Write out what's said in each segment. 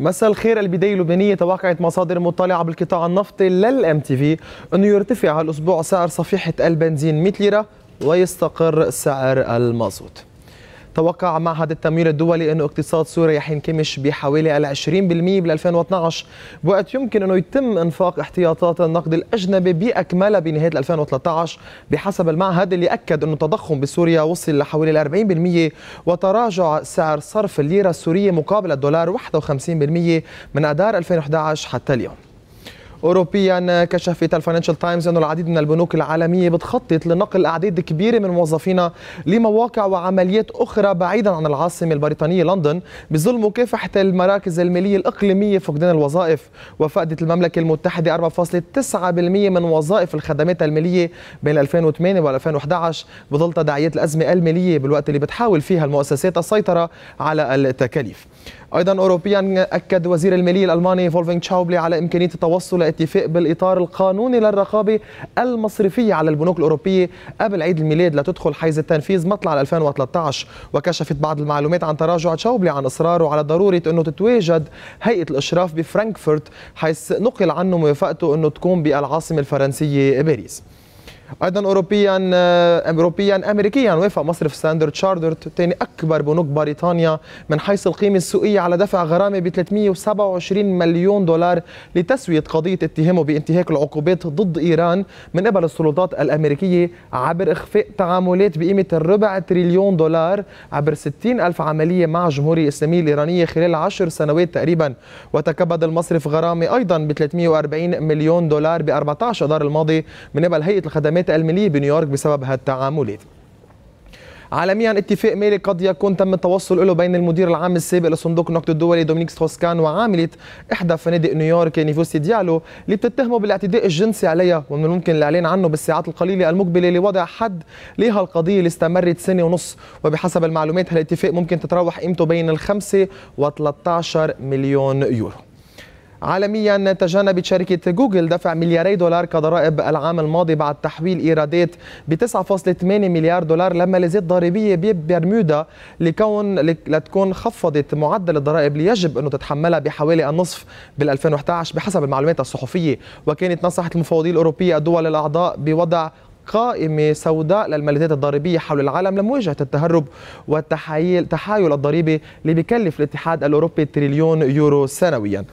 مساء الخير البداية اللبنانية توقعت مصادر مطلعة بالقطاع النفطي للام تي في أنه يرتفع الأسبوع سعر صفيحة البنزين 100 ليرة ويستقر سعر المازوت توقع معهد التمويل الدولي أن اقتصاد سوريا حينكمش بحوالي ال 20% بال 2012 بوقت يمكن أنه يتم إنفاق احتياطات النقد الأجنبي بأكملها بنهاية 2013 بحسب المعهد اللي أكد أنه التضخم بسوريا وصل لحوالي 40% وتراجع سعر صرف الليرة السورية مقابل الدولار 51% من أدار 2011 حتى اليوم أوروبيا كشفت الفاينانشال تايمز أن العديد من البنوك العالمية بتخطط لنقل أعداد كبيرة من موظفينا لمواقع وعمليات أخرى بعيدا عن العاصمة البريطانية لندن بظل مكافحة المراكز المالية الإقليمية فقدان الوظائف وفقدت المملكة المتحدة 4.9% من وظائف الخدمات المالية بين 2008 و 2011 بظل تداعيات الأزمة المالية بالوقت اللي بتحاول فيها المؤسسات السيطرة على التكاليف أيضا أوروبيا أكد وزير المالية الألماني فولفينغ تشاوبلي على إمكانية التوصل اتفاق بالاطار القانوني للرقابه المصرفيه على البنوك الاوروبيه قبل عيد الميلاد لتدخل حيز التنفيذ مطلع 2013 وكشفت بعض المعلومات عن تراجع تشاوبلي عن اصراره على ضروره انه تتواجد هيئه الاشراف بفرانكفورت حيث نقل عنه موافقته انه تكون بالعاصمه الفرنسيه باريس ايضا اوروبيا آه، اوروبيا امريكيا وافق مصرف ستاندرد شارتر ثاني اكبر بنوك بريطانيا من حيث القيمه السوقيه على دفع غرامه ب 327 مليون دولار لتسويه قضيه اتهامه بانتهاك العقوبات ضد ايران من قبل السلطات الامريكيه عبر اخفاء تعاملات بقيمه الربع تريليون دولار عبر 60 الف عمليه مع الجمهوريه الاسلاميه الايرانيه خلال 10 سنوات تقريبا وتكبد المصرف غرامه ايضا ب 340 مليون دولار ب 14 اذار الماضي من قبل هيئه الخدمات الانتخابات المالية بنيويورك بسبب هالتعاملات عالميا اتفاق مالي قد يكون تم التوصل له بين المدير العام السابق لصندوق النقد الدولي دومينيك ستروسكان وعاملة إحدى فنادق نيويورك نيفوسي ديالو اللي بتتهمه بالاعتداء الجنسي عليها ومن الممكن الإعلان عنه بالساعات القليلة المقبلة لوضع حد لها القضية اللي استمرت سنة ونص وبحسب المعلومات هالاتفاق ممكن تتراوح قيمته بين الخمسة و 13 مليون يورو عالميا تجنبت شركة جوجل دفع ملياري دولار كضرائب العام الماضي بعد تحويل إيرادات ب 9.8 مليار دولار لما لزيت ضريبية ببرمودا لكون لتكون خفضت معدل الضرائب اللي يجب أنه تتحملها بحوالي النصف بال 2011 بحسب المعلومات الصحفية وكانت نصحت المفوضية الأوروبية الدول الأعضاء بوضع قائمة سوداء للملذات الضريبية حول العالم لمواجهة التهرب والتحايل تحايل الضريبي اللي بيكلف الاتحاد الأوروبي تريليون يورو سنوياً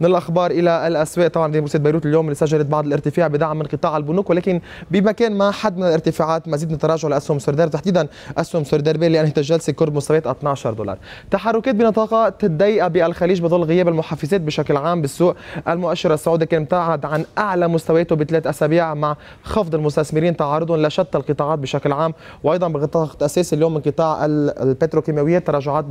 من الاخبار الى الاسواق طبعا مدينه بورصه بيروت اليوم اللي سجلت بعض الارتفاع بدعم من قطاع البنوك ولكن بمكان ما حد من الارتفاعات مزيد من تراجع لاسهم سردار تحديدا اسهم سردار بي اللي انهت يعني الجلسه قرب مستويات 12 دولار تحركات بنطاقات الضيقه بالخليج بظل غياب المحفزات بشكل عام بالسوق المؤشر السعودي كان ابتعد عن اعلى مستوياته بثلاث اسابيع مع خفض المستثمرين تعرضا لشتى القطاعات بشكل عام وايضا بغطاء اساسي اليوم من قطاع البتروكيماويات تراجعات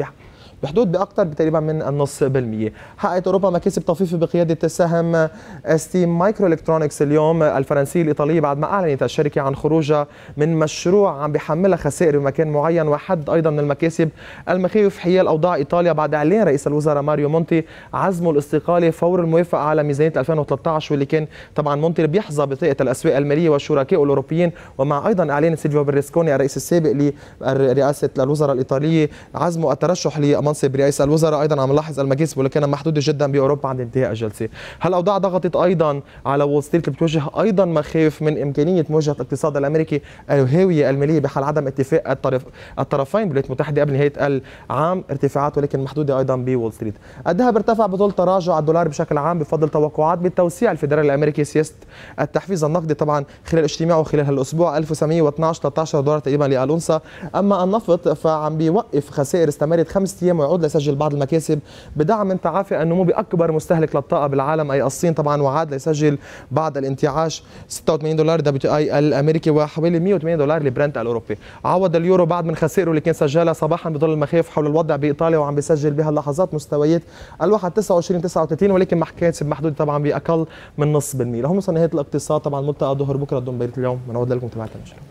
بحدود باكثر تقريبا من النص بالمية حققت اوروبا مكاسب طفيفه بقياده سهم ستيم مايكرو الكترونكس اليوم الفرنسيه الايطاليه بعد ما اعلنت الشركه عن خروجها من مشروع عم بيحملها خسائر بمكان معين وحد ايضا من المكاسب المخاوف حيال اوضاع ايطاليا بعد اعلان رئيس الوزراء ماريو مونتي عزمه الاستقاله فور الموافقه على ميزانيه 2013 واللي كان طبعا مونتي بيحظى بطاقه الاسواق الماليه وشركائه الاوروبيين ومع ايضا اعلان سيلفيو بيرسكوني الرئيس السابق لرئاسه الوزراء الايطاليه عزمه الترشح منصب رئيس الوزراء ايضا عم نلاحظ المجلس ولكن محدوده جدا باوروبا عند انتهاء الجلسه هل الاوضاع ضغطت ايضا على وول ستريت اللي ايضا مخاوف من امكانيه مواجهه الاقتصاد الامريكي الهاويه الماليه بحال عدم اتفاق الطرف الطرفين بالولايات المتحده قبل نهايه العام ارتفاعات ولكن محدوده ايضا بول ستريت الذهب ارتفع بطول تراجع الدولار بشكل عام بفضل توقعات بالتوسيع الفدرالي الامريكي سياسه التحفيز النقدي طبعا خلال اجتماعه خلال هالاسبوع 1712 13 دولار تقريبا للأونصة اما النفط فعم بيوقف خسائر استمرت خمس ايام الختام ويعود ليسجل بعض المكاسب بدعم من تعافي النمو باكبر مستهلك للطاقه بالعالم اي الصين طبعا وعاد ليسجل بعد الانتعاش 86 دولار دبليو تي اي الامريكي وحوالي 180 دولار لبرنت الاوروبي عوض اليورو بعد من خسائره اللي كان سجلها صباحا بظل المخاوف حول الوضع بايطاليا وعم بيسجل بهاللحظات مستويات الواحد 29 39 ولكن محكاسب محدوده طبعا باقل من نص بالمية لهم وصلنا نهايه الاقتصاد طبعا ملتقى ظهر بكره بيت اليوم بنعود لكم تبعت المشروع